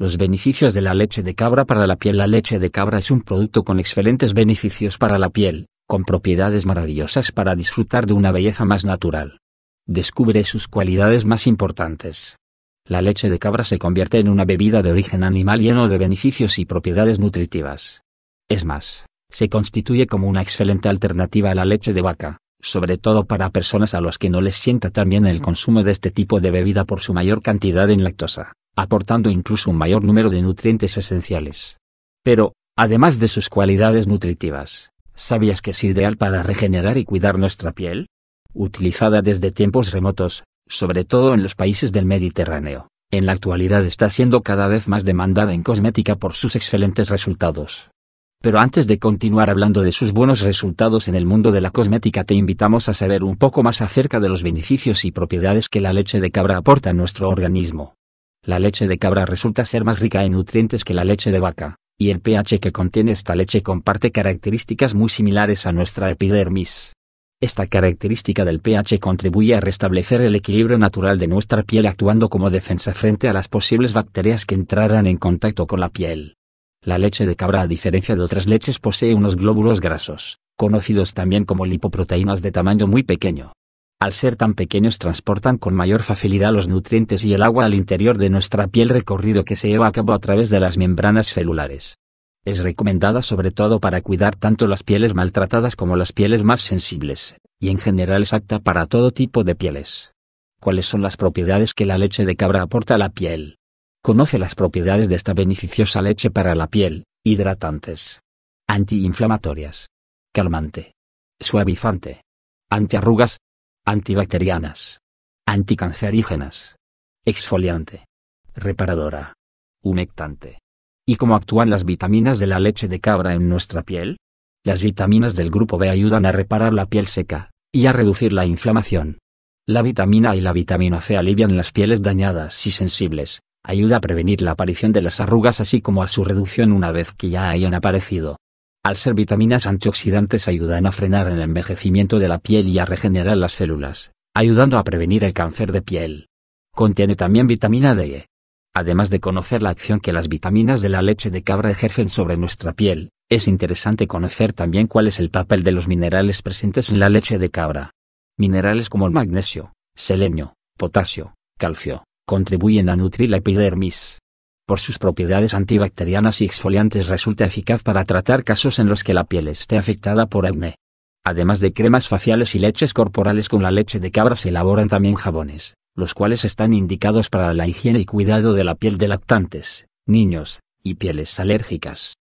Los beneficios de la leche de cabra para la piel La leche de cabra es un producto con excelentes beneficios para la piel, con propiedades maravillosas para disfrutar de una belleza más natural. Descubre sus cualidades más importantes. La leche de cabra se convierte en una bebida de origen animal lleno de beneficios y propiedades nutritivas. Es más, se constituye como una excelente alternativa a la leche de vaca, sobre todo para personas a las que no les sienta tan bien el consumo de este tipo de bebida por su mayor cantidad en lactosa aportando incluso un mayor número de nutrientes esenciales. Pero, además de sus cualidades nutritivas, ¿sabías que es ideal para regenerar y cuidar nuestra piel? Utilizada desde tiempos remotos, sobre todo en los países del Mediterráneo, en la actualidad está siendo cada vez más demandada en cosmética por sus excelentes resultados. Pero antes de continuar hablando de sus buenos resultados en el mundo de la cosmética te invitamos a saber un poco más acerca de los beneficios y propiedades que la leche de cabra aporta a nuestro organismo. La leche de cabra resulta ser más rica en nutrientes que la leche de vaca, y el pH que contiene esta leche comparte características muy similares a nuestra epidermis. Esta característica del pH contribuye a restablecer el equilibrio natural de nuestra piel actuando como defensa frente a las posibles bacterias que entraran en contacto con la piel. La leche de cabra a diferencia de otras leches posee unos glóbulos grasos, conocidos también como lipoproteínas de tamaño muy pequeño, al ser tan pequeños transportan con mayor facilidad los nutrientes y el agua al interior de nuestra piel recorrido que se lleva a cabo a través de las membranas celulares. Es recomendada sobre todo para cuidar tanto las pieles maltratadas como las pieles más sensibles, y en general es apta para todo tipo de pieles. ¿Cuáles son las propiedades que la leche de cabra aporta a la piel? Conoce las propiedades de esta beneficiosa leche para la piel, hidratantes, antiinflamatorias, calmante, suavizante, antiarrugas, antibacterianas, anticancerígenas, exfoliante, reparadora, humectante. ¿Y cómo actúan las vitaminas de la leche de cabra en nuestra piel? Las vitaminas del grupo B ayudan a reparar la piel seca y a reducir la inflamación. La vitamina A y la vitamina C alivian las pieles dañadas y sensibles, ayuda a prevenir la aparición de las arrugas así como a su reducción una vez que ya hayan aparecido al ser vitaminas antioxidantes ayudan a frenar el envejecimiento de la piel y a regenerar las células, ayudando a prevenir el cáncer de piel. Contiene también vitamina D. Además de conocer la acción que las vitaminas de la leche de cabra ejercen sobre nuestra piel, es interesante conocer también cuál es el papel de los minerales presentes en la leche de cabra. Minerales como el magnesio, selenio, potasio, calcio, contribuyen a nutrir la epidermis, por sus propiedades antibacterianas y exfoliantes resulta eficaz para tratar casos en los que la piel esté afectada por acné. Además de cremas faciales y leches corporales con la leche de cabra se elaboran también jabones, los cuales están indicados para la higiene y cuidado de la piel de lactantes, niños, y pieles alérgicas.